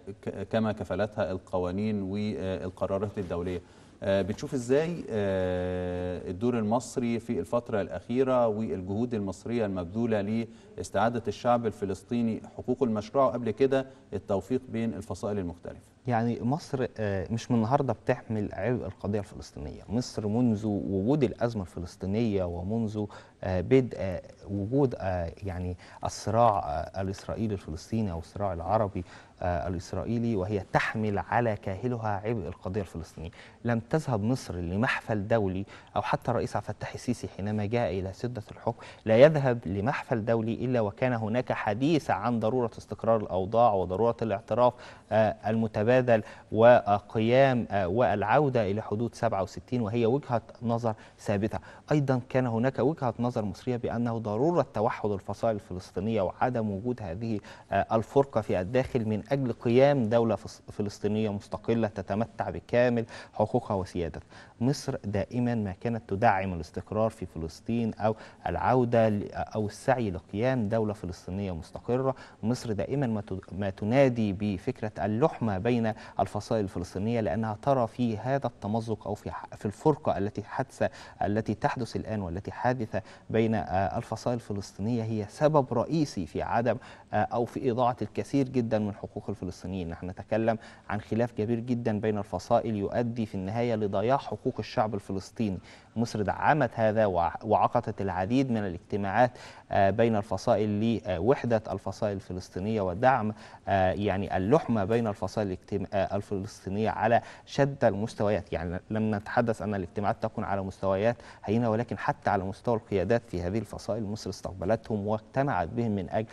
كما كفلتها القوانين والقرارات الدوليه. آه، بتشوف ازاي آه، الدور المصري في الفتره الاخيره والجهود المصريه المبذوله لاستعاده الشعب الفلسطيني حقوقه المشروعه وقبل كده التوفيق بين الفصائل المختلفه يعني مصر آه، مش من النهارده بتحمل عبء القضيه الفلسطينيه، مصر منذ وجود الازمه الفلسطينيه ومنذ آه، بدء آه، وجود يعني الصراع الاسرائيلي الفلسطيني او الصراع العربي الاسرائيلي وهي تحمل على كاهلها عبء القضيه الفلسطينيه، لم تذهب مصر لمحفل دولي او حتى الرئيس عبد الفتاح السيسي حينما جاء الى سده الحكم لا يذهب لمحفل دولي الا وكان هناك حديث عن ضروره استقرار الاوضاع وضروره الاعتراف آه، المتبادل وقيام آه، والعودة إلى حدود 67 وهي وجهة نظر ثابتة أيضا كان هناك وجهة نظر مصرية بأنه ضرورة توحد الفصائل الفلسطينية وعدم وجود هذه آه، الفرقة في الداخل من أجل قيام دولة فلسطينية مستقلة تتمتع بكامل حقوقها وسيادتها مصر دائما ما كانت تدعم الاستقرار في فلسطين أو العودة أو السعي لقيام دولة فلسطينية مستقرة مصر دائما ما تنادي بفكرة اللحمة بين الفصائل الفلسطينية لأنها ترى في هذا التمزق أو في في الفرقة التي حدث التي تحدث الآن والتي حادثة بين آه، الفصائل الفلسطينية هي سبب رئيسي في عدم آه، أو في إضاعة الكثير جدا من حقوق الفلسطينيين نحن نتكلم عن خلاف كبير جدا بين الفصائل يؤدي في النهاية لضياع حقوق الشعب الفلسطيني مصر دعمت هذا وعقدت العديد من الاجتماعات آه، بين الفصائل لوحدة آه، الفصائل الفلسطينية ودعم آه، يعني اللحمة بين الفصائل الفلسطينية على شتى المستويات يعني لم نتحدث أن الاجتماعات تكون على مستويات هينة ولكن حتى على مستوى القيادات في هذه الفصائل مصر استقبلتهم واجتمعت بهم من أجل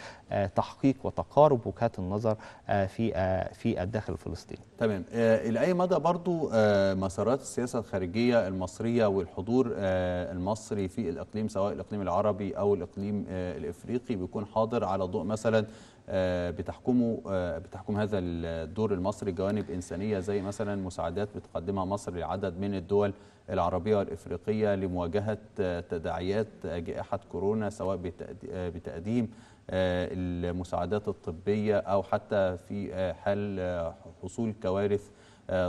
تحقيق وتقارب وجهات النظر في في الداخل الفلسطيني تمام إلى أي مدى برضو مسارات السياسة الخارجية المصرية والحضور الحضور آه، المصري في الاقليم سواء الاقليم العربي او الاقليم آه، الافريقي بيكون حاضر على ضوء مثلا آه، بتحكمه بتحكم هذا الدور المصري جوانب انسانيه زي مثلا مساعدات بتقدمها مصر لعدد من الدول العربيه والافريقيه لمواجهه تداعيات جائحه كورونا سواء بتقديم المساعدات الطبيه او حتى في حال حصول كوارث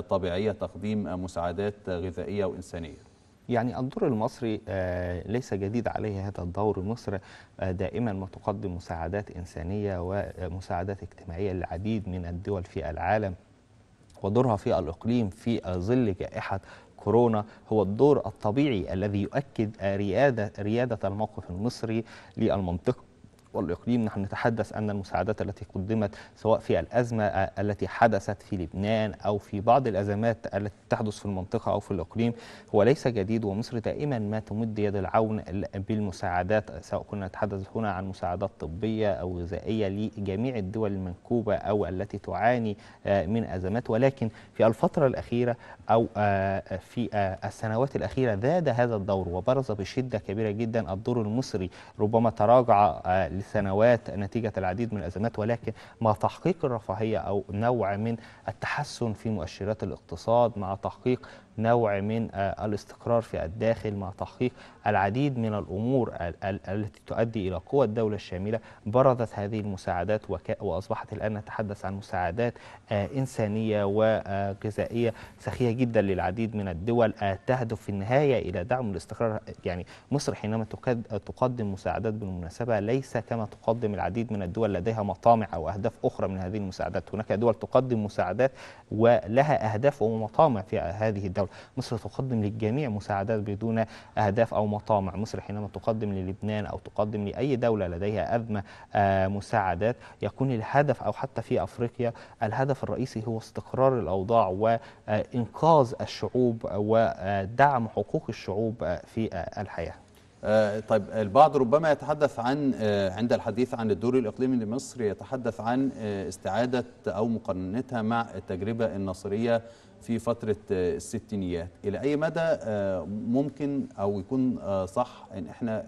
طبيعيه تقديم مساعدات غذائيه وانسانيه يعني الدور المصري آه، ليس جديد عليه هذا الدور مصر آه، دائما ما تقدم مساعدات إنسانية ومساعدات آه، اجتماعية للعديد من الدول في العالم ودورها في الإقليم في ظل جائحة كورونا هو الدور الطبيعي الذي يؤكد ريادة, ريادة الموقف المصري للمنطقة والإقليم نحن نتحدث أن المساعدات التي قدمت سواء في الأزمة التي حدثت في لبنان أو في بعض الأزمات التي تحدث في المنطقة أو في الإقليم هو ليس جديد ومصر دائما ما تمد يد العون بالمساعدات سواء كنا نتحدث هنا عن مساعدات طبية أو غذائية لجميع الدول المنكوبة أو التي تعاني آه، من أزمات ولكن في الفترة الأخيرة أو آه، آه، في آه، السنوات الأخيرة زاد هذا الدور وبرز بشدة كبيرة جدا الدور المصري ربما تراجع لسنوات نتيجة العديد من الأزمات ولكن مع تحقيق الرفاهية أو نوع من التحسن في مؤشرات الاقتصاد مع تحقيق نوع من آه، الاستقرار في الداخل مع تحقيق العديد من الأمور التي تؤدي إلى قوة الدولة الشاملة برزت هذه المساعدات وأصبحت الآن نتحدث عن مساعدات آه، إنسانية وغذائية آه، سخية جدا للعديد من الدول تهدف في النهاية إلى دعم الاستقرار يعني مصر حينما تقدم مساعدات بالمناسبة ليس كما تقدم العديد من الدول لديها مطامع أو أهداف أخرى من هذه المساعدات هناك دول تقدم مساعدات ولها أهداف ومطامع في هذه الدولة مصر تقدم للجميع مساعدات بدون أهداف أو مطامع مصر حينما تقدم للبنان أو تقدم لأي دولة لديها أزمة آه، مساعدات يكون الهدف أو حتى في أفريقيا الهدف الرئيسي هو استقرار الأوضاع وإنقاذ الشعوب ودعم حقوق الشعوب في الحياة آه، طيب البعض ربما يتحدث عن آه، عند الحديث عن الدور الإقليمي لمصر يتحدث عن استعادة أو مقارنتها مع التجربة الناصرية في فترة آه، الستينيات إلى أي مدى آه، ممكن أو يكون آه، صح أن إحنا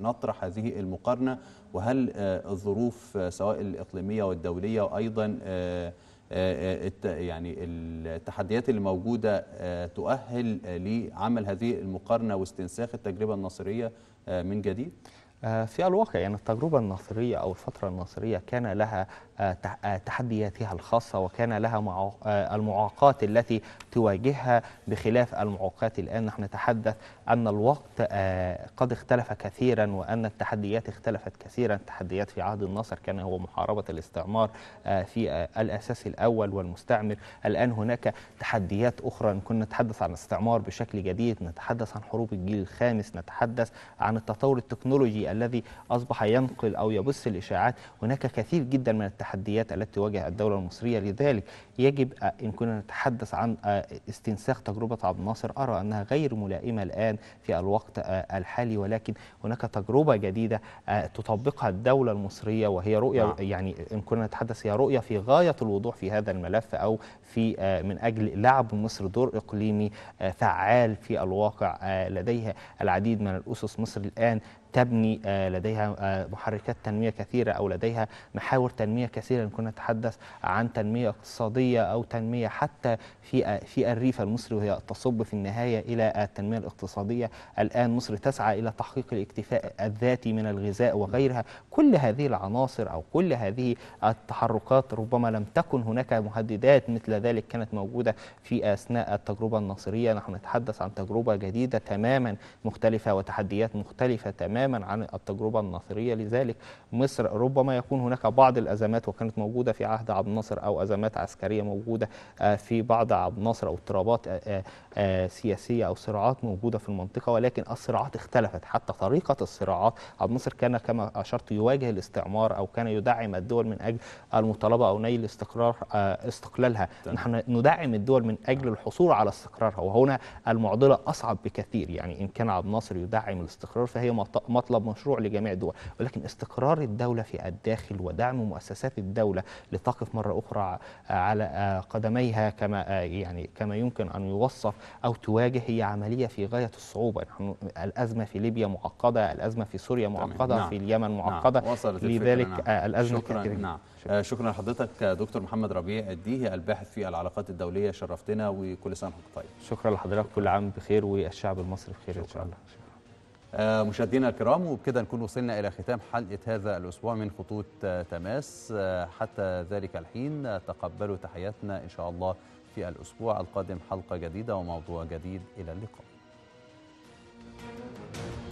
نطرح هذه المقارنة وهل الظروف سواء الإقليمية والدولية وأيضا يعني التحديات الموجودة تؤهل لعمل هذه المقارنة واستنساخ التجربة النصرية من جديد؟ في الواقع يعني التجربة الناصرية أو الفترة الناصرية كان لها آه، آه، تحدياتها الخاصة وكان لها آه، المعاقات التي تواجهها بخلاف المعوقات الآن نحن نتحدث أن الوقت قد اختلف كثيرا وأن التحديات اختلفت كثيرا التحديات في عهد النصر كان هو محاربة الاستعمار في الأساس الأول والمستعمر الآن هناك تحديات أخرى كنا نتحدث عن الاستعمار بشكل جديد نتحدث عن حروب الجيل الخامس نتحدث عن التطور التكنولوجي الذي أصبح ينقل أو يبث الإشاعات هناك كثير جدا من التحديات التحديات التي تواجه الدولة المصرية لذلك يجب إن كنا نتحدث عن آه، استنساخ تجربة عبد الناصر أرى أنها غير ملائمة الآن في الوقت آه، الحالي ولكن هناك تجربة جديدة آه، تطبقها الدولة المصرية وهي رؤية نعم. يعني إن كنا نتحدث هي رؤية في غاية الوضوح في هذا الملف أو في من أجل لعب مصر دور إقليمي فعال في الواقع لديها العديد من الأسس مصر الآن تبني آه، لديها آه، محركات تنمية كثيرة أو لديها محاور تنمية كثيرة إن كنا نتحدث عن تنمية اقتصادية أو تنمية حتى في آه، في الريف المصري وهي تصب في النهاية إلى التنمية الاقتصادية الآن مصر تسعى إلى تحقيق الاكتفاء الذاتي من الغذاء وغيرها كل هذه العناصر أو كل هذه التحركات ربما لم تكن هناك مهددات مثل ذلك كانت موجودة في أثناء التجربة الناصرية نحن نتحدث عن تجربة جديدة تماما مختلفة وتحديات مختلفة تماما تماما عن التجربة الناصرية لذلك مصر ربما يكون هناك بعض الأزمات وكانت موجودة في عهد عبد الناصر أو أزمات عسكرية موجودة آه، في بعض عبد الناصر أو اضطرابات آه، آه، سياسية أو صراعات موجودة في المنطقة ولكن الصراعات اختلفت حتى طريقة الصراعات عبد الناصر كان كما أشرت يواجه الاستعمار أو كان يدعم الدول من أجل المطالبة أو نيل استقرار استقلالها نحن ندعم الدول من أجل نعم. الحصول على استقرارها وهنا المعضلة أصعب بكثير يعني إن كان عبد الناصر يدعم الاستقرار فهي مطلب مشروع لجميع الدول ولكن استقرار الدولة في الداخل ودعم مؤسسات الدولة لتقف مرة أخرى على قدميها كما يعني كما يمكن أن يوصف أو تواجه هي عملية في غاية الصعوبة نحن الأزمة في ليبيا معقده الأزمة في سوريا معقدة نعم. في اليمن نعم. معقدة نعم. وصلت لذلك نعم. الأزمة شكرا كثيرة. نعم. شكرا. آه، لحضرتك آه، دكتور محمد ربيع الديهي الباحث في العلاقات الدولية شرفتنا وكل سنة وحضرتك طيب شكرا لحضرتك كل عام بخير والشعب المصري بخير شكرا. إن شاء الله آه، مشاهدينا الكرام وبكده نكون وصلنا إلى ختام حلقة هذا الأسبوع من خطوط آه، تماس آه، حتى ذلك الحين تقبلوا تحياتنا إن شاء الله في الأسبوع القادم حلقة جديدة وموضوع جديد إلى اللقاء